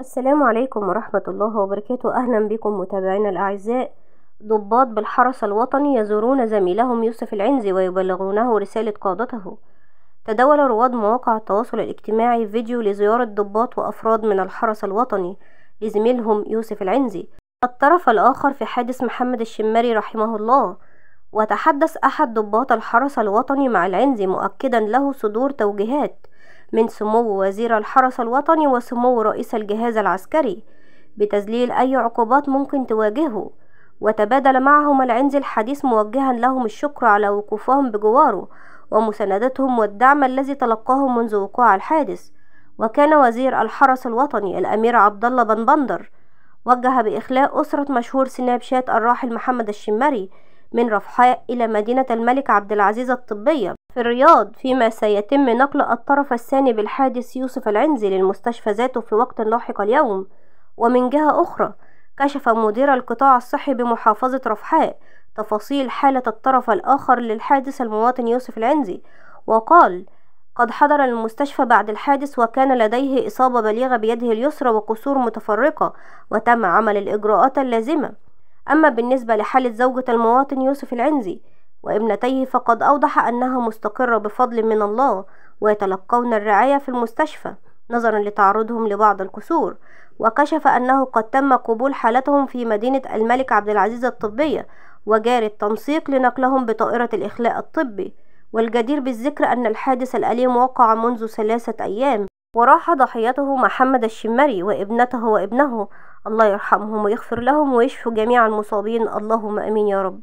السلام عليكم ورحمة الله وبركاته أهلا بكم متابعينا الأعزاء ضباط بالحرس الوطني يزورون زميلهم يوسف العنزي ويبلغونه رسالة قادته تداول رواد مواقع التواصل الاجتماعي فيديو لزيارة ضباط وأفراد من الحرس الوطني لزميلهم يوسف العنزي الطرف الآخر في حادث محمد الشماري رحمه الله وتحدث أحد ضباط الحرس الوطني مع العنزي مؤكدا له صدور توجيهات من سمو وزير الحرس الوطني وسمو رئيس الجهاز العسكري بتذليل أي عقوبات ممكن تواجهه وتبادل معهم العنز الحديث موجها لهم الشكر على وقوفهم بجواره ومساندتهم والدعم الذي تلقاه منذ وقوع الحادث وكان وزير الحرس الوطني الأمير عبد الله بن بندر وجه بإخلاء أسرة مشهور سناب شات الراحل محمد الشمري من رفحاء إلى مدينة الملك عبد العزيز الطبية في الرياض فيما سيتم نقل الطرف الثاني بالحادث يوسف العنزي للمستشفى ذاته في وقت لاحق اليوم ومن جهة أخرى كشف مدير القطاع الصحي بمحافظة رفحاء تفاصيل حالة الطرف الآخر للحادث المواطن يوسف العنزي وقال قد حضر المستشفى بعد الحادث وكان لديه إصابة بليغة بيده اليسرى وكسور متفرقة وتم عمل الإجراءات اللازمة أما بالنسبة لحالة زوجة المواطن يوسف العنزي وابنتيه فقد أوضح أنها مستقرة بفضل من الله ويتلقون الرعاية في المستشفى نظرا لتعرضهم لبعض الكسور وكشف أنه قد تم قبول حالتهم في مدينة الملك عبد العزيز الطبية وجاري التنسيق لنقلهم بطائرة الإخلاء الطبي والجدير بالذكر أن الحادث الأليم وقع منذ ثلاثة أيام وراح ضحيته محمد الشمري وابنته وابنه الله يرحمهم ويغفر لهم ويشفوا جميع المصابين اللهم امين يا رب